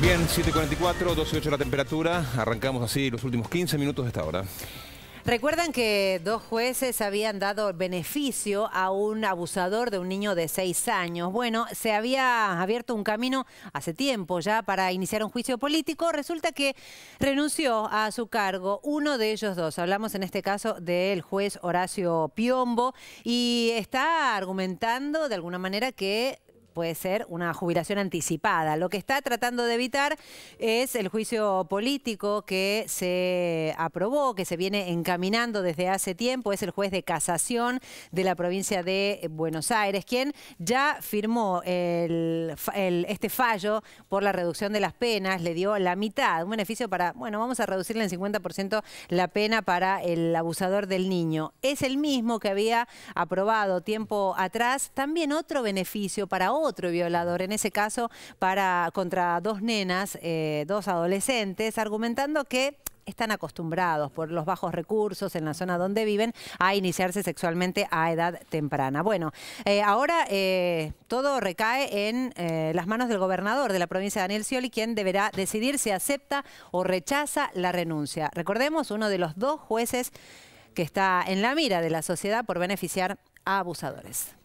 Bien, 7.44, 12.8 la temperatura. Arrancamos así los últimos 15 minutos de esta hora. Recuerdan que dos jueces habían dado beneficio a un abusador de un niño de seis años. Bueno, se había abierto un camino hace tiempo ya para iniciar un juicio político. Resulta que renunció a su cargo uno de ellos dos. Hablamos en este caso del juez Horacio Piombo y está argumentando de alguna manera que puede ser una jubilación anticipada. Lo que está tratando de evitar es el juicio político que se aprobó, que se viene encaminando desde hace tiempo. Es el juez de casación de la provincia de Buenos Aires, quien ya firmó este fallo por la reducción de las penas, le dio la mitad, un beneficio para, bueno, vamos a reducirle en 50% la pena para el abusador del niño. Es el mismo que había aprobado tiempo atrás, también otro beneficio para otro violador, en ese caso para contra dos nenas, eh, dos adolescentes, argumentando que están acostumbrados por los bajos recursos en la zona donde viven a iniciarse sexualmente a edad temprana. Bueno, eh, ahora eh, todo recae en las manos del gobernador de la provincia de Daniel Scioli, quien deberá decidir si acepta o rechaza la renuncia. Recordemos, uno de los dos jueces que está en la mira de la sociedad por beneficiar a abusadores.